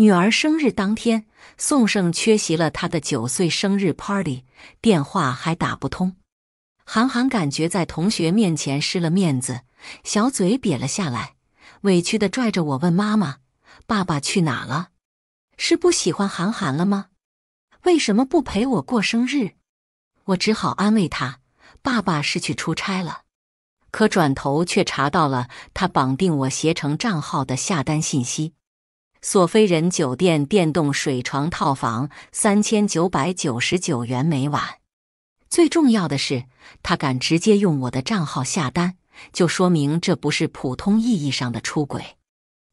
女儿生日当天，宋盛缺席了他的九岁生日 party，电话还打不通。韩寒感觉在同学面前失了面子，小嘴瘪了下来，委屈的拽着我问妈妈：“爸爸去哪了？是不喜欢韩寒了吗？为什么不陪我过生日？”我只好安慰他：“爸爸是去出差了。”可转头却查到了他绑定我携程账号的下单信息。索菲人酒店电动水床套房三千九百九十九元每晚。最重要的是，他敢直接用我的账号下单，就说明这不是普通意义上的出轨。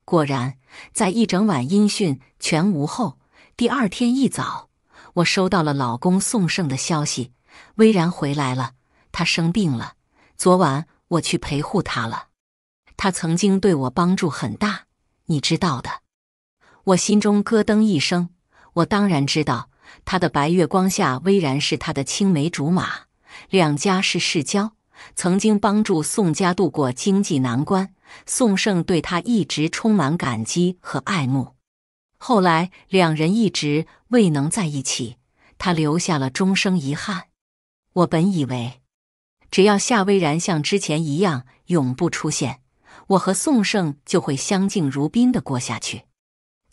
果然，在一整晚音讯全无后，第二天一早，我收到了老公宋盛的消息：“巍然回来了，他生病了，昨晚我去陪护他了。他曾经对我帮助很大，你知道的。”我心中咯噔一声，我当然知道，他的白月光下微然是他的青梅竹马，两家是世交，曾经帮助宋家度过经济难关，宋盛对他一直充满感激和爱慕。后来两人一直未能在一起，他留下了终生遗憾。我本以为，只要夏微然像之前一样永不出现，我和宋盛就会相敬如宾地过下去。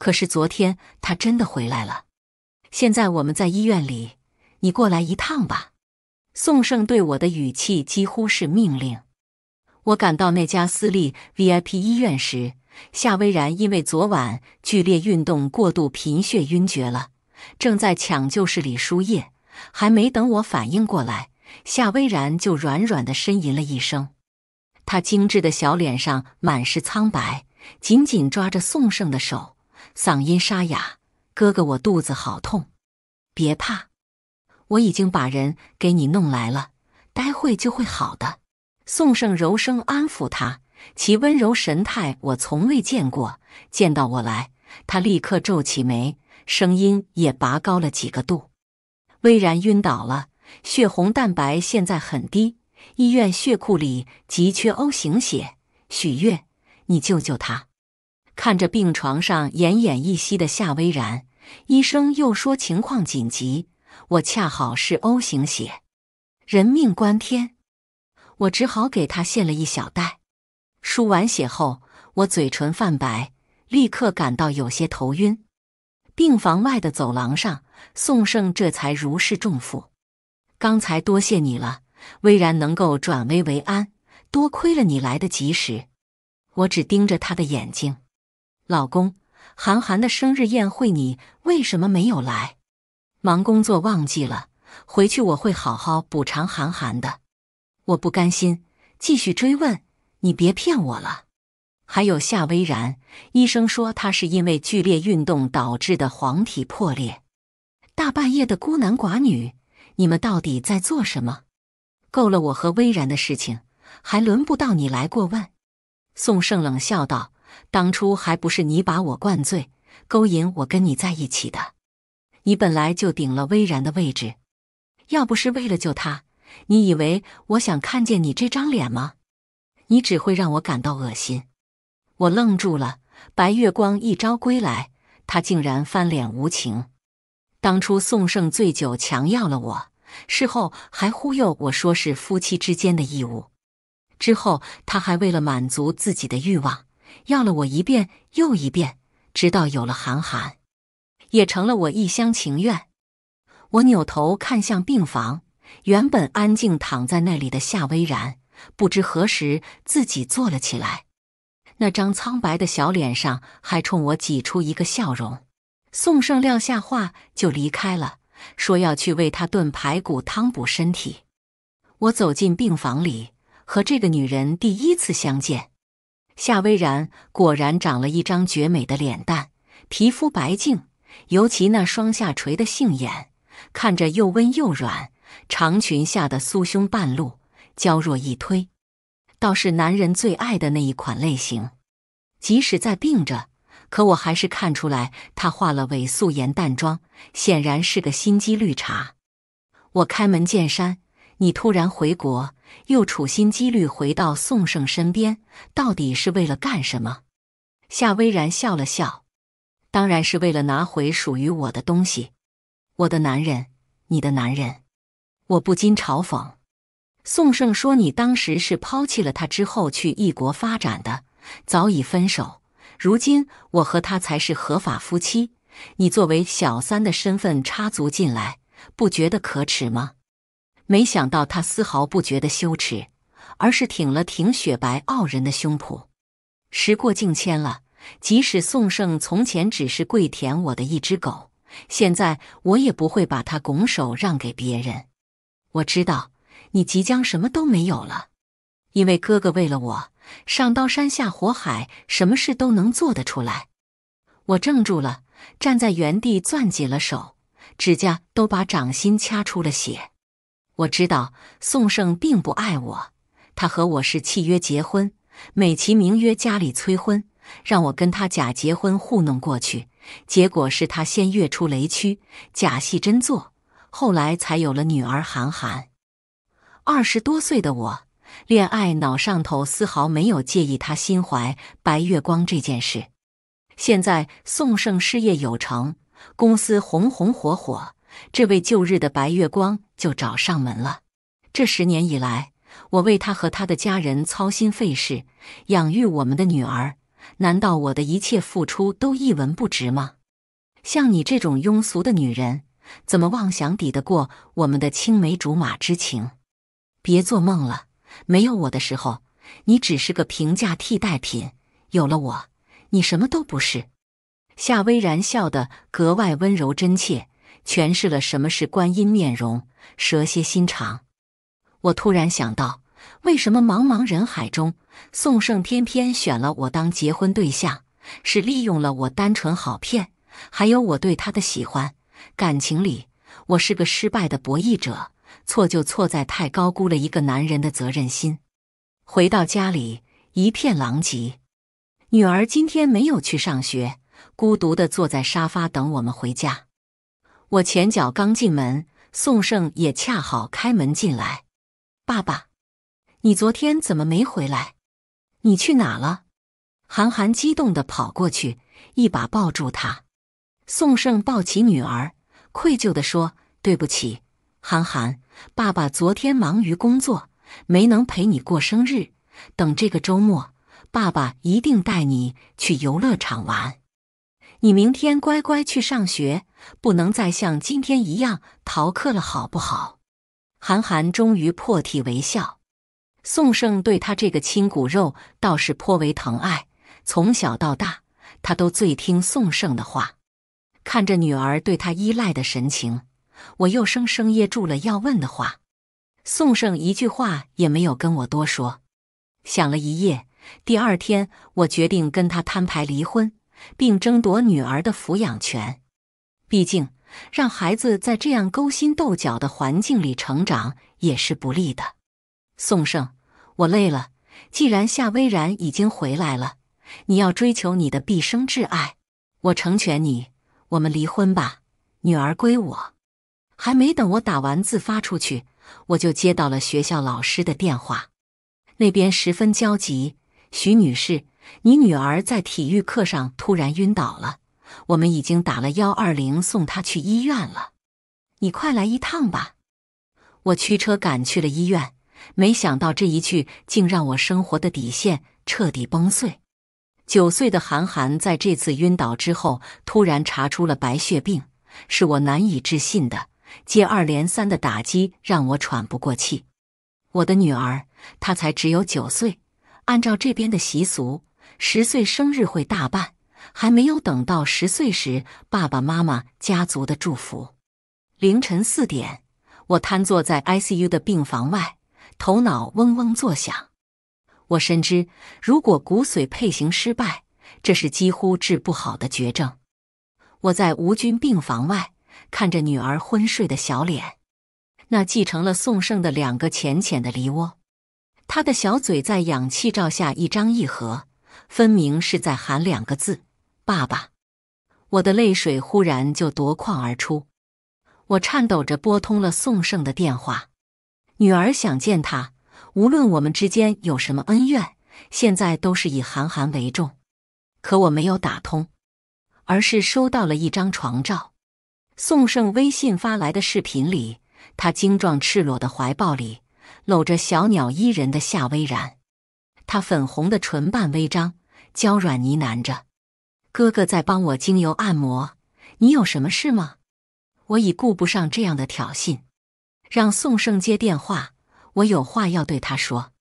可是昨天他真的回来了，现在我们在医院里，你过来一趟吧。宋盛对我的语气几乎是命令。我赶到那家私立 VIP 医院时，夏薇然因为昨晚剧烈运动过度贫血晕厥了，正在抢救室里输液。还没等我反应过来，夏薇然就软软的呻吟了一声。他精致的小脸上满是苍白，紧紧抓着宋盛的手。嗓音沙哑，哥哥，我肚子好痛，别怕，我已经把人给你弄来了，待会就会好的。宋盛柔声安抚他，其温柔神态我从未见过。见到我来，他立刻皱起眉，声音也拔高了几个度。巍然晕倒了，血红蛋白现在很低，医院血库里急缺 O 型血，许悦，你救救他。看着病床上奄奄一息的夏微然，医生又说情况紧急，我恰好是 O 型血，人命关天，我只好给他献了一小袋。输完血后，我嘴唇泛白，立刻感到有些头晕。病房外的走廊上，宋盛这才如释重负：“刚才多谢你了，巍然能够转危为安，多亏了你来得及时。”我只盯着他的眼睛。老公，韩寒的生日宴会你为什么没有来？忙工作忘记了，回去我会好好补偿韩寒的。我不甘心，继续追问。你别骗我了。还有夏微然，医生说他是因为剧烈运动导致的黄体破裂。大半夜的孤男寡女，你们到底在做什么？够了，我和微然的事情还轮不到你来过问。宋盛冷笑道。当初还不是你把我灌醉，勾引我跟你在一起的。你本来就顶了微然的位置，要不是为了救他，你以为我想看见你这张脸吗？你只会让我感到恶心。我愣住了，白月光一朝归来，他竟然翻脸无情。当初宋盛醉酒强要了我，事后还忽悠我说是夫妻之间的义务。之后他还为了满足自己的欲望。要了我一遍又一遍，直到有了韩寒，也成了我一厢情愿。我扭头看向病房，原本安静躺在那里的夏微然，不知何时自己坐了起来，那张苍白的小脸上还冲我挤出一个笑容。宋盛撂下话就离开了，说要去为他炖排骨汤补身体。我走进病房里，和这个女人第一次相见。夏微然果然长了一张绝美的脸蛋，皮肤白净，尤其那双下垂的杏眼，看着又温又软。长裙下的酥胸半露，娇弱一推，倒是男人最爱的那一款类型。即使在病着，可我还是看出来她化了伪素颜淡妆，显然是个心机绿茶。我开门见山。你突然回国，又处心积虑回到宋盛身边，到底是为了干什么？夏微然笑了笑：“当然是为了拿回属于我的东西，我的男人，你的男人。”我不禁嘲讽：“宋盛，说你当时是抛弃了他之后去异国发展的，早已分手。如今我和他才是合法夫妻，你作为小三的身份插足进来，不觉得可耻吗？”没想到他丝毫不觉得羞耻，而是挺了挺雪白傲人的胸脯。时过境迁了，即使宋盛从前只是跪舔我的一只狗，现在我也不会把他拱手让给别人。我知道你即将什么都没有了，因为哥哥为了我上刀山下火海，什么事都能做得出来。我怔住了，站在原地攥紧了手，指甲都把掌心掐出了血。我知道宋盛并不爱我，他和我是契约结婚，美其名曰家里催婚，让我跟他假结婚糊弄过去。结果是他先跃出雷区，假戏真做，后来才有了女儿韩寒。二十多岁的我，恋爱脑上头丝毫没有介意他心怀白月光这件事。现在宋盛事业有成，公司红红火火。这位旧日的白月光就找上门了。这十年以来，我为他和他的家人操心费事，养育我们的女儿，难道我的一切付出都一文不值吗？像你这种庸俗的女人，怎么妄想抵得过我们的青梅竹马之情？别做梦了！没有我的时候，你只是个平价替代品；有了我，你什么都不是。夏微然笑得格外温柔真切。诠释了什么是观音面容、蛇蝎心肠。我突然想到，为什么茫茫人海中，宋盛偏偏选了我当结婚对象？是利用了我单纯好骗，还有我对他的喜欢。感情里，我是个失败的博弈者，错就错在太高估了一个男人的责任心。回到家里，一片狼藉。女儿今天没有去上学，孤独的坐在沙发等我们回家。我前脚刚进门，宋盛也恰好开门进来。爸爸，你昨天怎么没回来？你去哪了？韩寒激动的跑过去，一把抱住他。宋盛抱起女儿，愧疚的说：“对不起，韩寒，爸爸昨天忙于工作，没能陪你过生日。等这个周末，爸爸一定带你去游乐场玩。”你明天乖乖去上学，不能再像今天一样逃课了，好不好？韩寒终于破涕为笑。宋盛对他这个亲骨肉倒是颇为疼爱，从小到大，他都最听宋盛的话。看着女儿对他依赖的神情，我又生生噎住了要问的话。宋盛一句话也没有跟我多说。想了一夜，第二天我决定跟他摊牌离婚。并争夺女儿的抚养权，毕竟让孩子在这样勾心斗角的环境里成长也是不利的。宋盛，我累了。既然夏微然已经回来了，你要追求你的毕生挚爱，我成全你。我们离婚吧，女儿归我。还没等我打完字发出去，我就接到了学校老师的电话，那边十分焦急。徐女士。你女儿在体育课上突然晕倒了，我们已经打了幺二零送她去医院了，你快来一趟吧！我驱车赶去了医院，没想到这一去竟让我生活的底线彻底崩碎。九岁的韩寒在这次晕倒之后，突然查出了白血病，是我难以置信的。接二连三的打击让我喘不过气。我的女儿，她才只有九岁，按照这边的习俗。十岁生日会大办，还没有等到十岁时，爸爸妈妈家族的祝福。凌晨四点，我瘫坐在 ICU 的病房外，头脑嗡嗡作响。我深知，如果骨髓配型失败，这是几乎治不好的绝症。我在无菌病房外看着女儿昏睡的小脸，那继承了宋盛的两个浅浅的梨窝，他的小嘴在氧气罩下一张一合。分明是在喊两个字“爸爸”，我的泪水忽然就夺眶而出。我颤抖着拨通了宋盛的电话，女儿想见他，无论我们之间有什么恩怨，现在都是以韩寒为重。可我没有打通，而是收到了一张床照。宋盛微信发来的视频里，他精壮赤裸的怀抱里，搂着小鸟依人的夏微然，他粉红的唇瓣微张。娇软呢喃着：“哥哥在帮我精油按摩，你有什么事吗？”我已顾不上这样的挑衅，让宋盛接电话，我有话要对他说。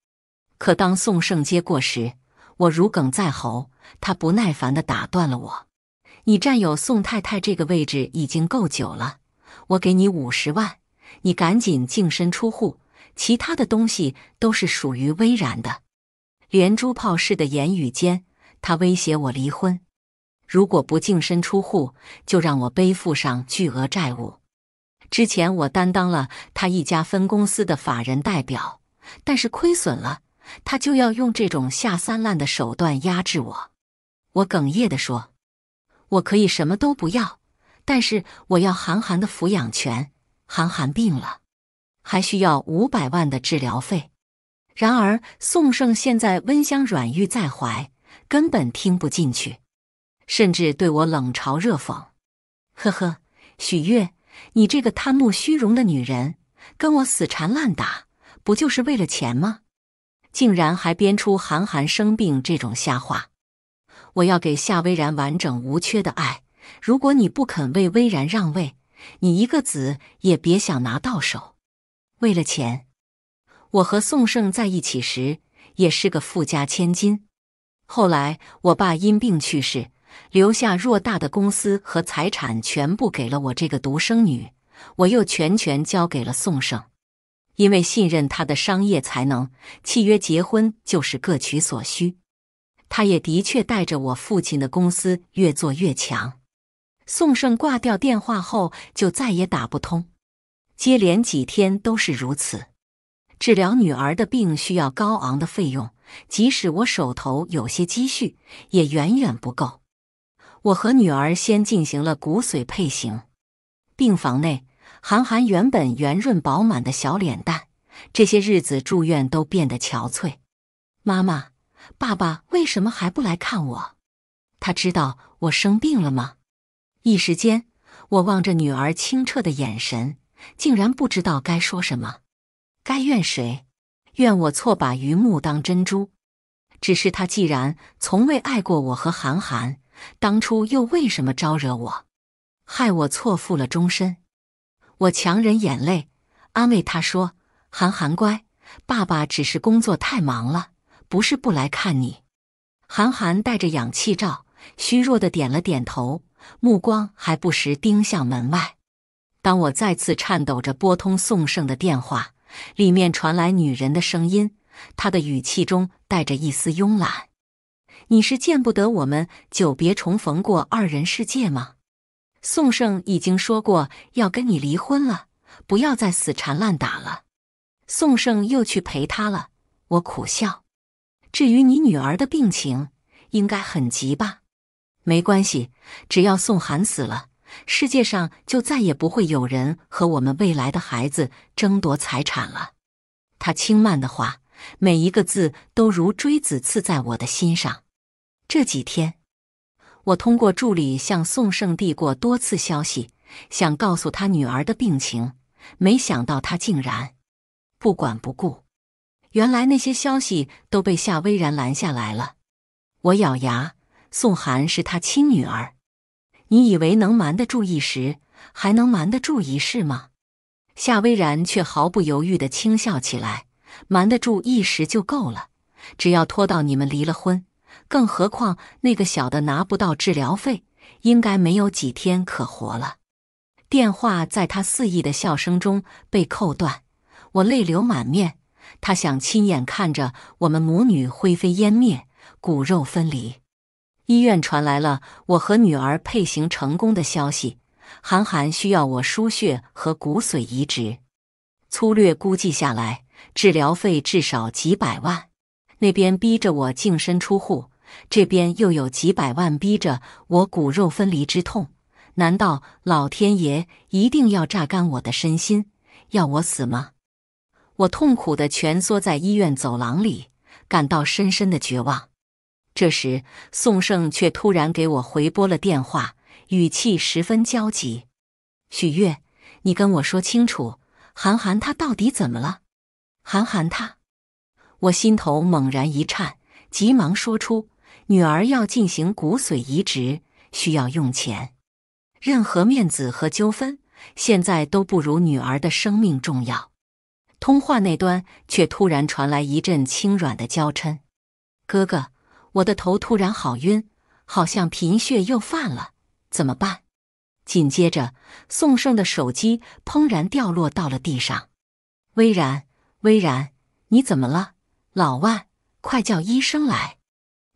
可当宋盛接过时，我如鲠在喉，他不耐烦的打断了我：“你占有宋太太这个位置已经够久了，我给你五十万，你赶紧净身出户，其他的东西都是属于微然的。”连珠炮似的言语间。他威胁我离婚，如果不净身出户，就让我背负上巨额债务。之前我担当了他一家分公司的法人代表，但是亏损了，他就要用这种下三滥的手段压制我。我哽咽地说：“我可以什么都不要，但是我要韩寒的抚养权。韩寒病了，还需要五百万的治疗费。然而，宋盛现在温香软玉在怀。”根本听不进去，甚至对我冷嘲热讽。呵呵，许月，你这个贪慕虚荣的女人，跟我死缠烂打，不就是为了钱吗？竟然还编出韩寒生病这种瞎话！我要给夏薇然完整无缺的爱，如果你不肯为微然让位，你一个子也别想拿到手。为了钱，我和宋盛在一起时也是个富家千金。后来，我爸因病去世，留下偌大的公司和财产，全部给了我这个独生女。我又全权交给了宋盛，因为信任他的商业才能。契约结婚就是各取所需。他也的确带着我父亲的公司越做越强。宋盛挂掉电话后就再也打不通，接连几天都是如此。治疗女儿的病需要高昂的费用。即使我手头有些积蓄，也远远不够。我和女儿先进行了骨髓配型。病房内，韩寒原本圆润饱满的小脸蛋，这些日子住院都变得憔悴。妈妈、爸爸为什么还不来看我？他知道我生病了吗？一时间，我望着女儿清澈的眼神，竟然不知道该说什么，该怨谁。愿我错把榆木当珍珠，只是他既然从未爱过我和韩寒，当初又为什么招惹我，害我错付了终身？我强忍眼泪，安慰他说：“韩寒乖，爸爸只是工作太忙了，不是不来看你。”韩寒带着氧气罩，虚弱的点了点头，目光还不时盯向门外。当我再次颤抖着拨通宋盛的电话。里面传来女人的声音，她的语气中带着一丝慵懒：“你是见不得我们久别重逢过二人世界吗？”宋盛已经说过要跟你离婚了，不要再死缠烂打了。宋盛又去陪她了，我苦笑。至于你女儿的病情，应该很急吧？没关系，只要宋寒死了。世界上就再也不会有人和我们未来的孩子争夺财产了。他轻慢的话，每一个字都如锥子刺在我的心上。这几天，我通过助理向宋圣递过多次消息，想告诉他女儿的病情，没想到他竟然不管不顾。原来那些消息都被夏薇然拦下来了。我咬牙，宋寒是他亲女儿。你以为能瞒得住一时，还能瞒得住一世吗？夏微然却毫不犹豫地轻笑起来，瞒得住一时就够了。只要拖到你们离了婚，更何况那个小的拿不到治疗费，应该没有几天可活了。电话在他肆意的笑声中被扣断，我泪流满面。他想亲眼看着我们母女灰飞烟灭，骨肉分离。医院传来了我和女儿配型成功的消息，韩寒需要我输血和骨髓移植。粗略估计下来，治疗费至少几百万。那边逼着我净身出户，这边又有几百万逼着我骨肉分离之痛。难道老天爷一定要榨干我的身心，要我死吗？我痛苦的蜷缩在医院走廊里，感到深深的绝望。这时，宋盛却突然给我回拨了电话，语气十分焦急：“许月，你跟我说清楚，韩寒他到底怎么了？”韩寒他，我心头猛然一颤，急忙说出：“女儿要进行骨髓移植，需要用钱，任何面子和纠纷，现在都不如女儿的生命重要。”通话那端却突然传来一阵轻软的娇嗔：“哥哥。”我的头突然好晕，好像贫血又犯了，怎么办？紧接着，宋盛的手机砰然掉落到了地上。微然，微然，你怎么了？老万，快叫医生来！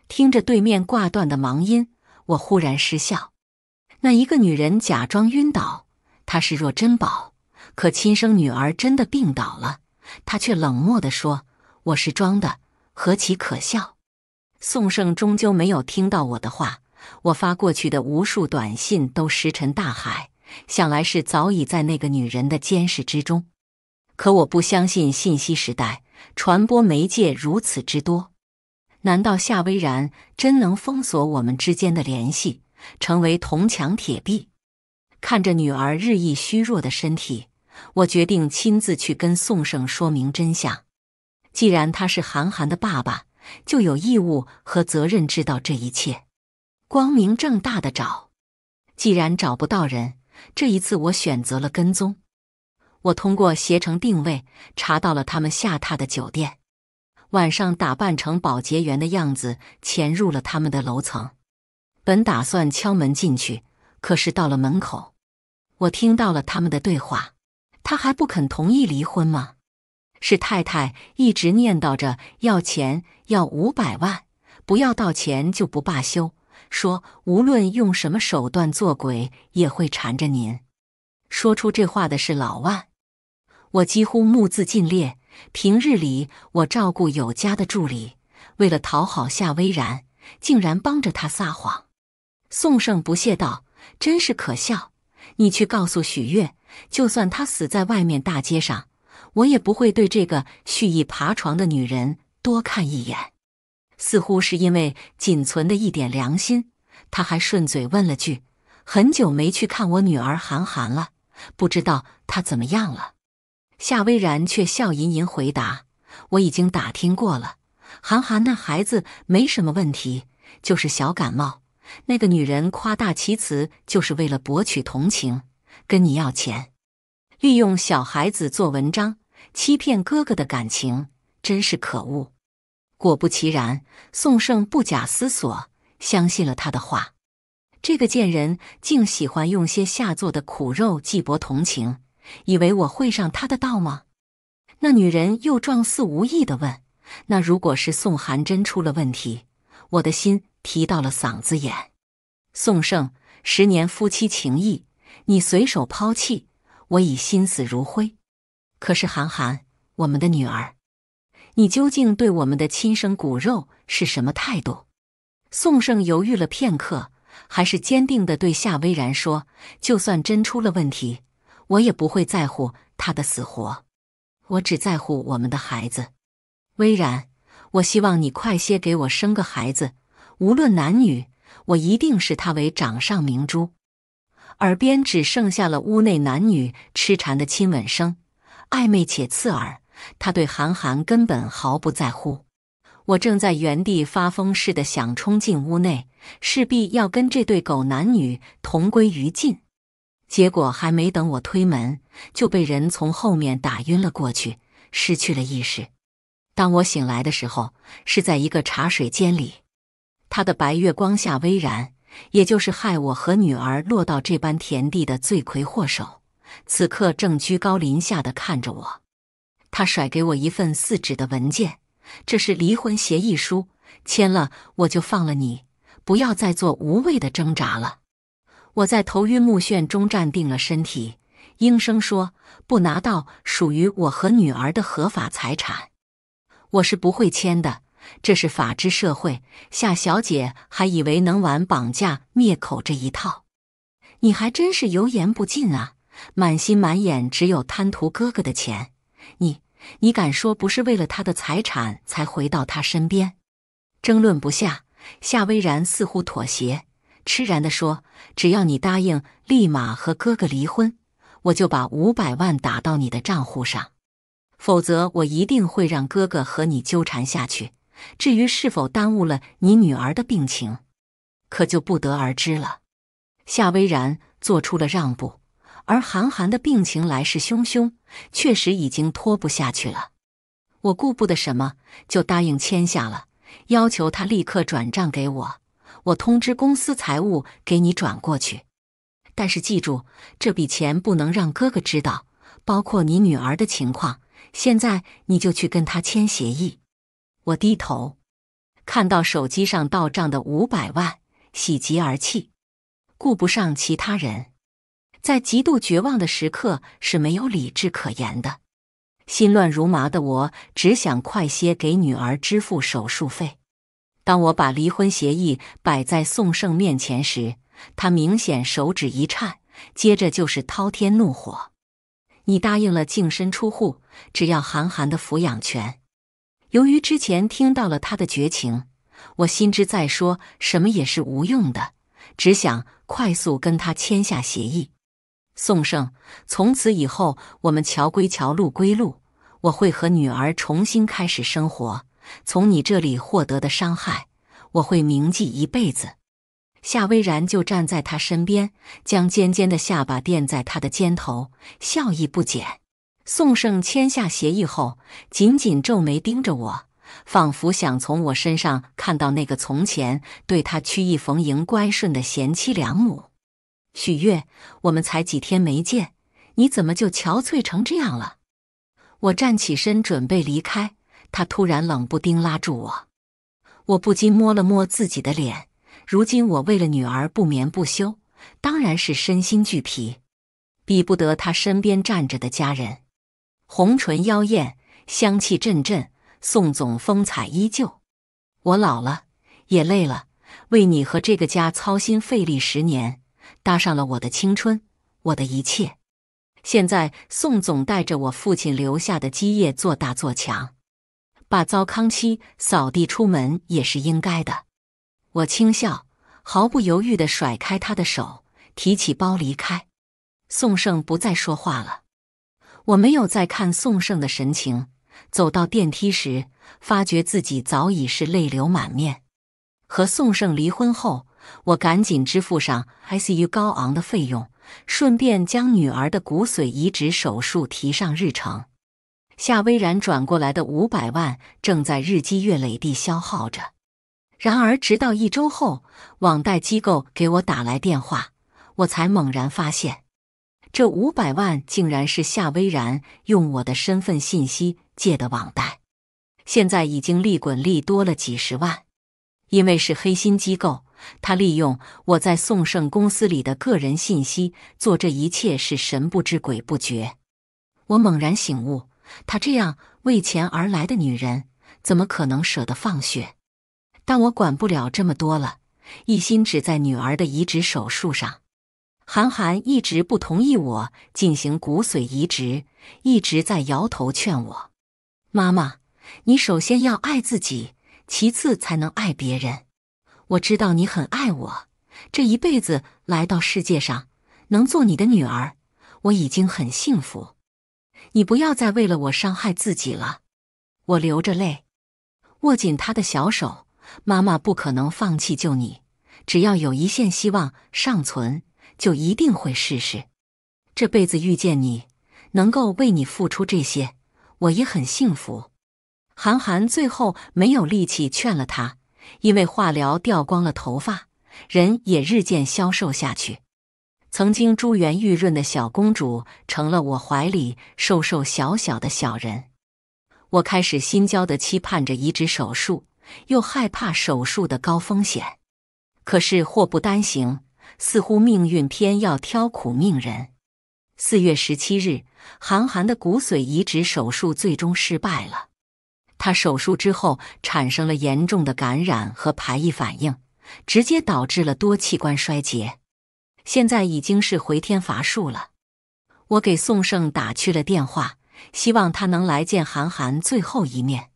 听着对面挂断的忙音，我忽然失笑。那一个女人假装晕倒，她视若珍宝，可亲生女儿真的病倒了，她却冷漠的说：“我是装的。”何其可笑！宋盛终究没有听到我的话，我发过去的无数短信都石沉大海，想来是早已在那个女人的监视之中。可我不相信信息时代传播媒介如此之多，难道夏微然真能封锁我们之间的联系，成为铜墙铁壁？看着女儿日益虚弱的身体，我决定亲自去跟宋盛说明真相。既然他是韩寒的爸爸。就有义务和责任知道这一切，光明正大的找。既然找不到人，这一次我选择了跟踪。我通过携程定位查到了他们下榻的酒店，晚上打扮成保洁员的样子潜入了他们的楼层。本打算敲门进去，可是到了门口，我听到了他们的对话：“他还不肯同意离婚吗？”是太太一直念叨着要钱，要五百万，不要到钱就不罢休，说无论用什么手段做鬼也会缠着您。说出这话的是老万。我几乎目眦尽裂。平日里我照顾有加的助理，为了讨好夏微然，竟然帮着他撒谎。宋盛不屑道：“真是可笑！你去告诉许月，就算他死在外面大街上。”我也不会对这个蓄意爬床的女人多看一眼。似乎是因为仅存的一点良心，他还顺嘴问了句：“很久没去看我女儿韩寒了，不知道她怎么样了？”夏微然却笑吟吟回答：“我已经打听过了，韩寒那孩子没什么问题，就是小感冒。那个女人夸大其词，就是为了博取同情，跟你要钱，利用小孩子做文章。”欺骗哥哥的感情真是可恶！果不其然，宋盛不假思索，相信了他的话。这个贱人竟喜欢用些下作的苦肉计博同情，以为我会上他的当吗？那女人又状似无意的问：“那如果是宋含真出了问题？”我的心提到了嗓子眼。宋盛，十年夫妻情谊，你随手抛弃，我已心死如灰。可是韩寒，我们的女儿，你究竟对我们的亲生骨肉是什么态度？宋盛犹豫了片刻，还是坚定的对夏微然说：“就算真出了问题，我也不会在乎他的死活，我只在乎我们的孩子。”微然，我希望你快些给我生个孩子，无论男女，我一定视他为掌上明珠。耳边只剩下了屋内男女痴缠的亲吻声。暧昧且刺耳，他对韩寒根本毫不在乎。我正在原地发疯似的想冲进屋内，势必要跟这对狗男女同归于尽。结果还没等我推门，就被人从后面打晕了过去，失去了意识。当我醒来的时候，是在一个茶水间里。他的白月光下微然，也就是害我和女儿落到这般田地的罪魁祸首。此刻正居高临下的看着我，他甩给我一份四纸的文件，这是离婚协议书，签了我就放了你，不要再做无谓的挣扎了。我在头晕目眩中站定了身体，应声说：“不拿到属于我和女儿的合法财产，我是不会签的。这是法治社会，夏小姐还以为能玩绑架灭口这一套，你还真是油盐不进啊！”满心满眼只有贪图哥哥的钱，你你敢说不是为了他的财产才回到他身边？争论不下，夏威然似乎妥协，痴然的说：“只要你答应立马和哥哥离婚，我就把五百万打到你的账户上，否则我一定会让哥哥和你纠缠下去。至于是否耽误了你女儿的病情，可就不得而知了。”夏威然做出了让步。而韩寒的病情来势汹汹，确实已经拖不下去了。我顾不得什么，就答应签下了，要求他立刻转账给我，我通知公司财务给你转过去。但是记住，这笔钱不能让哥哥知道，包括你女儿的情况。现在你就去跟他签协议。我低头看到手机上到账的五百万，喜极而泣，顾不上其他人。在极度绝望的时刻是没有理智可言的，心乱如麻的我只想快些给女儿支付手术费。当我把离婚协议摆在宋盛面前时，他明显手指一颤，接着就是滔天怒火。你答应了净身出户，只要寒寒的抚养权。由于之前听到了他的绝情，我心知再说什么也是无用的，只想快速跟他签下协议。宋盛，从此以后，我们桥归桥，路归路。我会和女儿重新开始生活。从你这里获得的伤害，我会铭记一辈子。夏微然就站在他身边，将尖尖的下巴垫在他的肩头，笑意不减。宋盛签下协议后，紧紧皱眉盯着我，仿佛想从我身上看到那个从前对他曲意逢迎、乖顺的贤妻良母。许月，我们才几天没见，你怎么就憔悴成这样了？我站起身准备离开，他突然冷不丁拉住我，我不禁摸了摸自己的脸。如今我为了女儿不眠不休，当然是身心俱疲，比不得他身边站着的家人，红唇妖艳，香气阵阵，宋总风采依旧。我老了，也累了，为你和这个家操心费力十年。搭上了我的青春，我的一切。现在宋总带着我父亲留下的基业做大做强，把糟糠妻扫地出门也是应该的。我轻笑，毫不犹豫的甩开他的手，提起包离开。宋盛不再说话了。我没有再看宋盛的神情，走到电梯时，发觉自己早已是泪流满面。和宋盛离婚后。我赶紧支付上 i c U 高昂的费用，顺便将女儿的骨髓移植手术提上日程。夏威然转过来的五百万正在日积月累地消耗着。然而，直到一周后，网贷机构给我打来电话，我才猛然发现，这五百万竟然是夏威然用我的身份信息借的网贷，现在已经利滚利多了几十万，因为是黑心机构。他利用我在宋盛公司里的个人信息做这一切是神不知鬼不觉。我猛然醒悟，他这样为钱而来的女人，怎么可能舍得放血？但我管不了这么多了，一心只在女儿的移植手术上。韩寒一直不同意我进行骨髓移植，一直在摇头劝我：“妈妈，你首先要爱自己，其次才能爱别人。”我知道你很爱我，这一辈子来到世界上，能做你的女儿，我已经很幸福。你不要再为了我伤害自己了。我流着泪，握紧他的小手。妈妈不可能放弃救你，只要有一线希望尚存，就一定会试试。这辈子遇见你，能够为你付出这些，我也很幸福。韩寒最后没有力气劝了他。因为化疗掉光了头发，人也日渐消瘦下去。曾经珠圆玉润的小公主，成了我怀里瘦瘦小小的小人。我开始心焦的期盼着移植手术，又害怕手术的高风险。可是祸不单行，似乎命运偏要挑苦命人。四月十七日，韩寒的骨髓移植手术最终失败了。他手术之后产生了严重的感染和排异反应，直接导致了多器官衰竭，现在已经是回天乏术了。我给宋盛打去了电话，希望他能来见韩寒最后一面，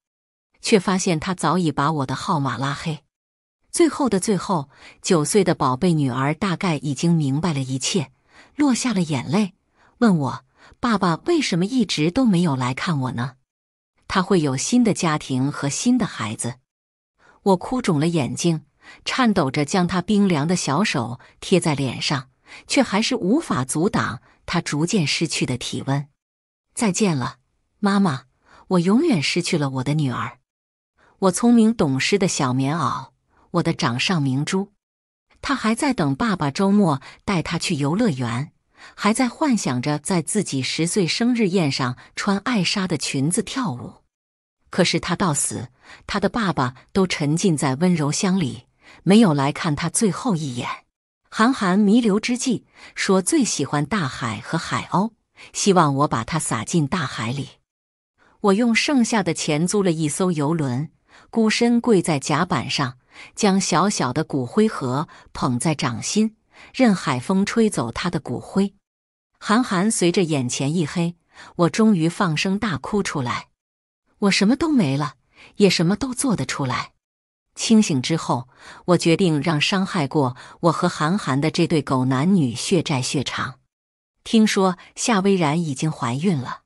却发现他早已把我的号码拉黑。最后的最后，九岁的宝贝女儿大概已经明白了一切，落下了眼泪，问我：“爸爸为什么一直都没有来看我呢？”他会有新的家庭和新的孩子，我哭肿了眼睛，颤抖着将他冰凉的小手贴在脸上，却还是无法阻挡他逐渐失去的体温。再见了，妈妈，我永远失去了我的女儿，我聪明懂事的小棉袄，我的掌上明珠。他还在等爸爸周末带他去游乐园，还在幻想着在自己十岁生日宴上穿艾莎的裙子跳舞。可是他到死，他的爸爸都沉浸在温柔乡里，没有来看他最后一眼。韩寒弥留之际说：“最喜欢大海和海鸥，希望我把它撒进大海里。”我用剩下的钱租了一艘游轮，孤身跪在甲板上，将小小的骨灰盒捧在掌心，任海风吹走他的骨灰。韩寒随着眼前一黑，我终于放声大哭出来。我什么都没了，也什么都做得出来。清醒之后，我决定让伤害过我和韩寒的这对狗男女血债血偿。听说夏薇然已经怀孕了，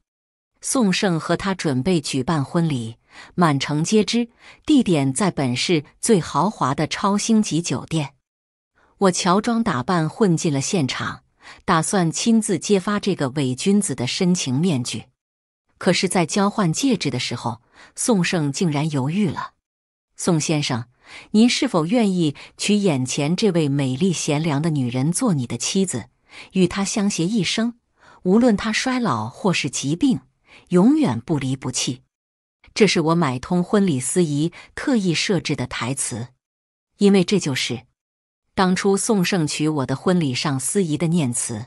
宋盛和他准备举办婚礼，满城皆知，地点在本市最豪华的超星级酒店。我乔装打扮混进了现场，打算亲自揭发这个伪君子的深情面具。可是，在交换戒指的时候，宋盛竟然犹豫了。宋先生，您是否愿意娶眼前这位美丽贤良的女人做你的妻子，与她相携一生，无论她衰老或是疾病，永远不离不弃？这是我买通婚礼司仪特意设置的台词，因为这就是当初宋盛娶我的婚礼上司仪的念词。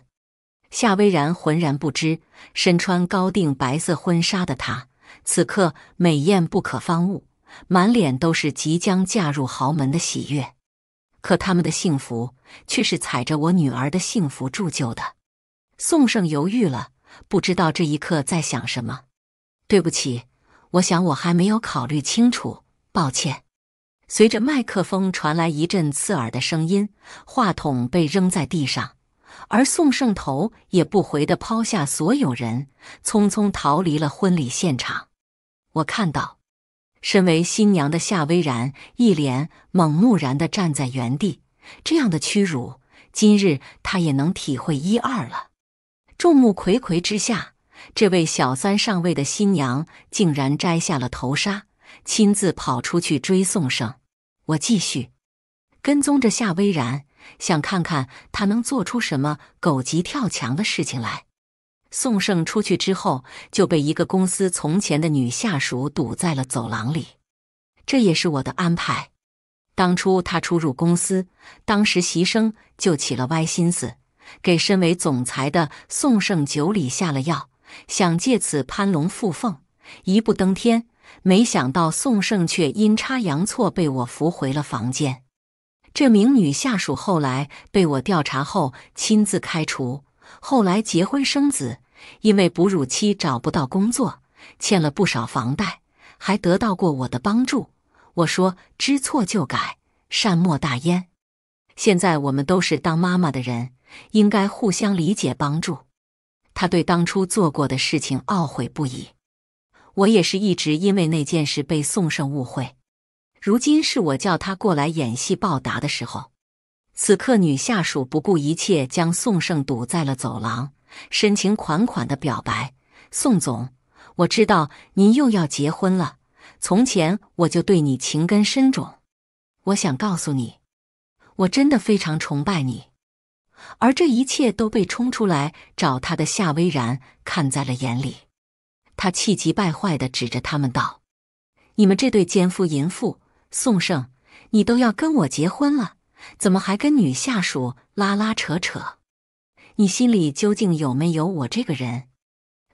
夏微然浑然不知，身穿高定白色婚纱的她，此刻美艳不可方物，满脸都是即将嫁入豪门的喜悦。可他们的幸福，却是踩着我女儿的幸福铸就的。宋盛犹豫了，不知道这一刻在想什么。对不起，我想我还没有考虑清楚，抱歉。随着麦克风传来一阵刺耳的声音，话筒被扔在地上。而宋圣头也不回的抛下所有人，匆匆逃离了婚礼现场。我看到，身为新娘的夏微然一脸懵木然的站在原地，这样的屈辱，今日她也能体会一二了。众目睽睽之下，这位小三上位的新娘竟然摘下了头纱，亲自跑出去追宋圣。我继续跟踪着夏微然。想看看他能做出什么狗急跳墙的事情来。宋盛出去之后，就被一个公司从前的女下属堵在了走廊里。这也是我的安排。当初他初入公司当实习生，就起了歪心思，给身为总裁的宋盛酒里下了药，想借此攀龙附凤，一步登天。没想到宋盛却阴差阳错被我扶回了房间。这名女下属后来被我调查后亲自开除，后来结婚生子，因为哺乳期找不到工作，欠了不少房贷，还得到过我的帮助。我说：“知错就改，善莫大焉。”现在我们都是当妈妈的人，应该互相理解帮助。她对当初做过的事情懊悔不已。我也是一直因为那件事被宋盛误会。如今是我叫他过来演戏报答的时候。此刻，女下属不顾一切将宋盛堵在了走廊，深情款款的表白：“宋总，我知道您又要结婚了。从前我就对你情根深种，我想告诉你，我真的非常崇拜你。”而这一切都被冲出来找他的夏微然看在了眼里，他气急败坏的指着他们道：“你们这对奸夫淫妇！”宋盛，你都要跟我结婚了，怎么还跟女下属拉拉扯扯？你心里究竟有没有我这个人？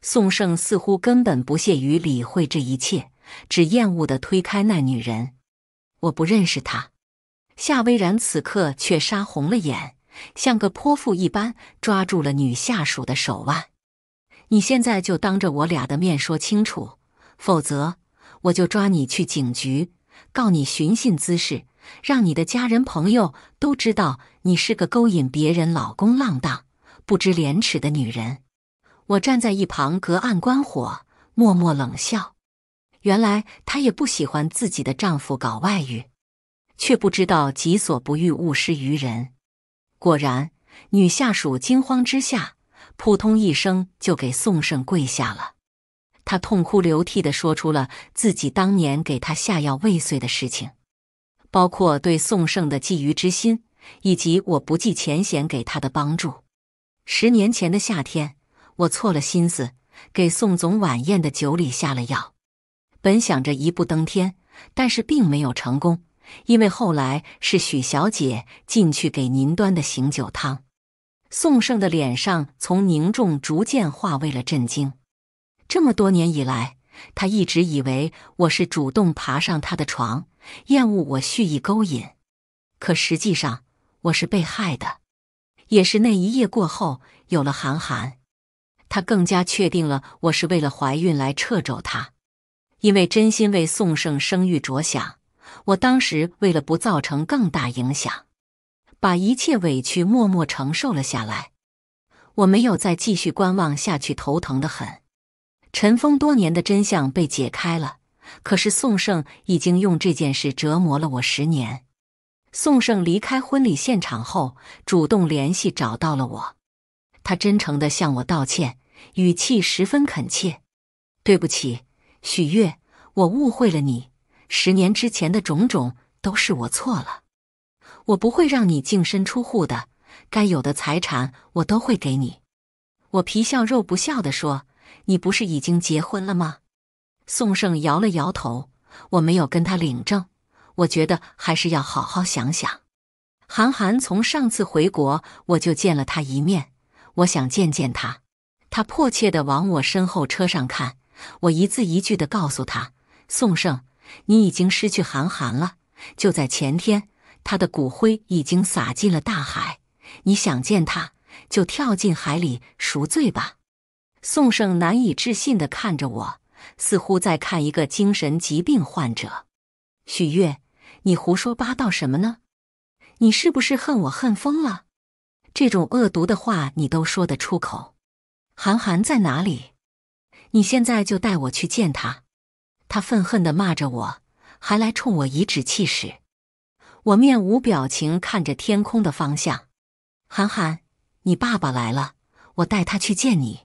宋盛似乎根本不屑于理会这一切，只厌恶地推开那女人。我不认识她。夏微然此刻却杀红了眼，像个泼妇一般抓住了女下属的手腕。你现在就当着我俩的面说清楚，否则我就抓你去警局。告你寻衅滋事，让你的家人朋友都知道你是个勾引别人老公浪荡、不知廉耻的女人。我站在一旁隔岸观火，默默冷笑。原来她也不喜欢自己的丈夫搞外遇，却不知道己所不欲，勿施于人。果然，女下属惊慌之下，扑通一声就给宋盛跪下了。他痛哭流涕地说出了自己当年给他下药未遂的事情，包括对宋盛的觊觎之心，以及我不计前嫌给他的帮助。十年前的夏天，我错了心思，给宋总晚宴的酒里下了药，本想着一步登天，但是并没有成功，因为后来是许小姐进去给您端的醒酒汤。宋盛的脸上从凝重逐渐化为了震惊。这么多年以来，他一直以为我是主动爬上他的床，厌恶我蓄意勾引。可实际上，我是被害的。也是那一夜过后，有了韩寒，他更加确定了我是为了怀孕来掣肘他。因为真心为宋盛生育着想，我当时为了不造成更大影响，把一切委屈默默承受了下来。我没有再继续观望下去，头疼的很。尘封多年的真相被解开了，可是宋盛已经用这件事折磨了我十年。宋盛离开婚礼现场后，主动联系找到了我，他真诚的向我道歉，语气十分恳切：“对不起，许月，我误会了你。十年之前的种种都是我错了，我不会让你净身出户的，该有的财产我都会给你。”我皮笑肉不笑的说。你不是已经结婚了吗？宋盛摇了摇头，我没有跟他领证，我觉得还是要好好想想。韩寒从上次回国我就见了他一面，我想见见他。他迫切地往我身后车上看，我一字一句地告诉他：“宋盛，你已经失去韩寒了。就在前天，他的骨灰已经撒进了大海。你想见他，就跳进海里赎罪吧。”宋盛难以置信的看着我，似乎在看一个精神疾病患者。许月，你胡说八道什么呢？你是不是恨我恨疯了？这种恶毒的话你都说得出口？韩寒在哪里？你现在就带我去见他！他愤恨的骂着我，还来冲我颐指气使。我面无表情看着天空的方向。韩寒，你爸爸来了，我带他去见你。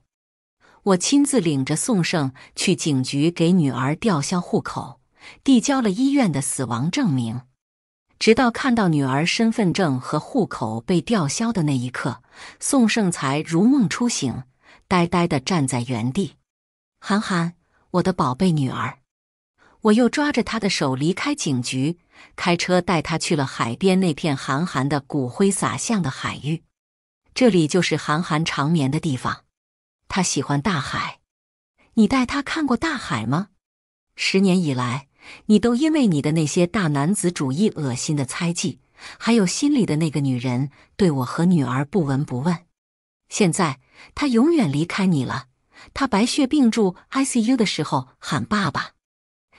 我亲自领着宋盛去警局给女儿吊销户口，递交了医院的死亡证明。直到看到女儿身份证和户口被吊销的那一刻，宋盛才如梦初醒，呆呆地站在原地。韩寒，我的宝贝女儿，我又抓着她的手离开警局，开车带她去了海边那片韩寒的骨灰撒向的海域。这里就是韩寒长眠的地方。他喜欢大海，你带他看过大海吗？十年以来，你都因为你的那些大男子主义、恶心的猜忌，还有心里的那个女人，对我和女儿不闻不问。现在他永远离开你了。他白血病住 ICU 的时候喊爸爸，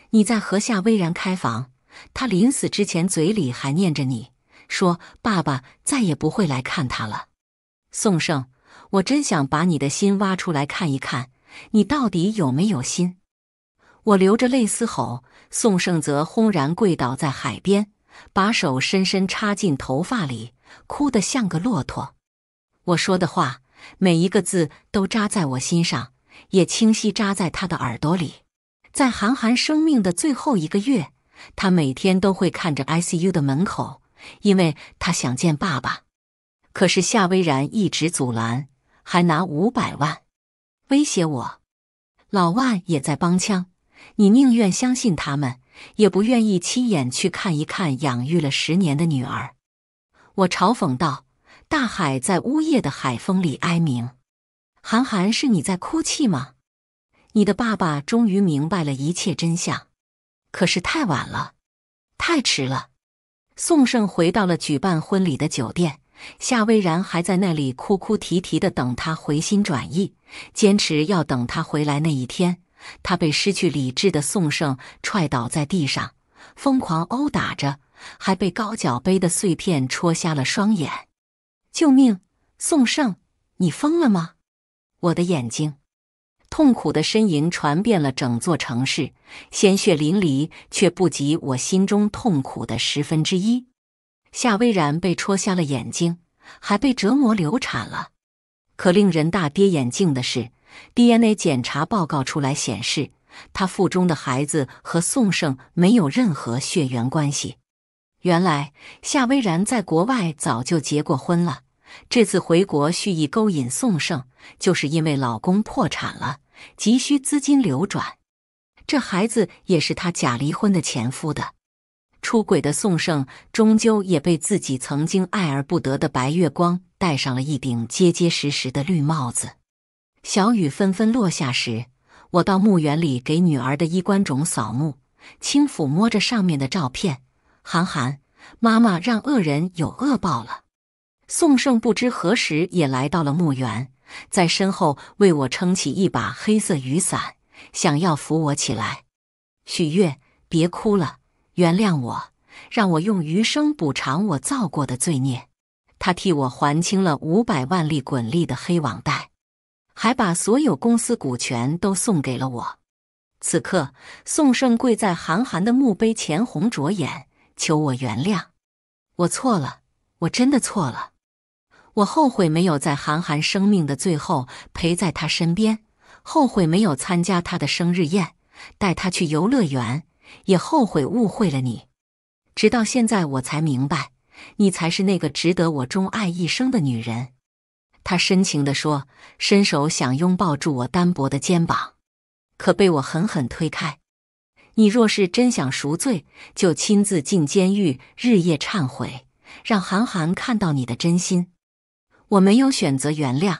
你在河下巍然开房。他临死之前嘴里还念着你说：“爸爸再也不会来看他了。”宋盛。我真想把你的心挖出来看一看，你到底有没有心？我流着泪嘶吼。宋盛泽轰然跪倒在海边，把手深深插进头发里，哭得像个骆驼。我说的话，每一个字都扎在我心上，也清晰扎在他的耳朵里。在韩寒生命的最后一个月，他每天都会看着 I C U 的门口，因为他想见爸爸。可是夏微然一直阻拦。还拿五百万威胁我，老万也在帮腔。你宁愿相信他们，也不愿意亲眼去看一看养育了十年的女儿。我嘲讽道：“大海在呜咽的海风里哀鸣，韩寒，是你在哭泣吗？你的爸爸终于明白了一切真相，可是太晚了，太迟了。”宋盛回到了举办婚礼的酒店。夏微然还在那里哭哭啼啼的等他回心转意，坚持要等他回来那一天。他被失去理智的宋盛踹倒在地上，疯狂殴打着，还被高脚杯的碎片戳瞎了双眼。救命！宋盛，你疯了吗？我的眼睛！痛苦的呻吟传遍了整座城市，鲜血淋漓却不及我心中痛苦的十分之一。夏薇然被戳瞎了眼睛，还被折磨流产了。可令人大跌眼镜的是，DNA 检查报告出来显示，她腹中的孩子和宋盛没有任何血缘关系。原来，夏薇然在国外早就结过婚了，这次回国蓄意勾引宋盛，就是因为老公破产了，急需资金流转。这孩子也是她假离婚的前夫的。出轨的宋盛终究也被自己曾经爱而不得的白月光戴上了一顶结结实实的绿帽子。小雨纷纷落下时，我到墓园里给女儿的衣冠冢扫墓，轻抚摸着上面的照片。寒寒，妈妈让恶人有恶报了。宋盛不知何时也来到了墓园，在身后为我撑起一把黑色雨伞，想要扶我起来。许月，别哭了。原谅我，让我用余生补偿我造过的罪孽。他替我还清了五百万粒滚粒的黑网贷，还把所有公司股权都送给了我。此刻，宋盛跪在韩寒的墓碑前，红着眼求我原谅。我错了，我真的错了。我后悔没有在韩寒生命的最后陪在他身边，后悔没有参加他的生日宴，带他去游乐园。也后悔误会了你，直到现在我才明白，你才是那个值得我钟爱一生的女人。他深情的说，伸手想拥抱住我单薄的肩膀，可被我狠狠推开。你若是真想赎罪，就亲自进监狱日夜忏悔，让韩寒看到你的真心。我没有选择原谅，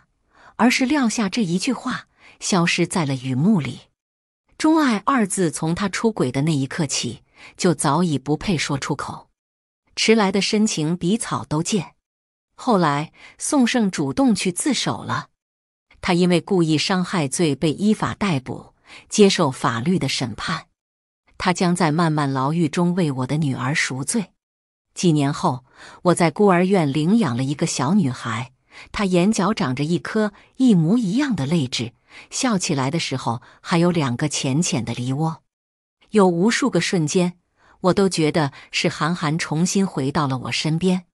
而是撂下这一句话，消失在了雨幕里。“钟爱”二字，从他出轨的那一刻起，就早已不配说出口。迟来的深情比草都贱。后来，宋盛主动去自首了，他因为故意伤害罪被依法逮捕，接受法律的审判。他将在漫漫牢狱中为我的女儿赎罪。几年后，我在孤儿院领养了一个小女孩，她眼角长着一颗一模一样的泪痣。笑起来的时候，还有两个浅浅的梨窝。有无数个瞬间，我都觉得是韩寒重新回到了我身边。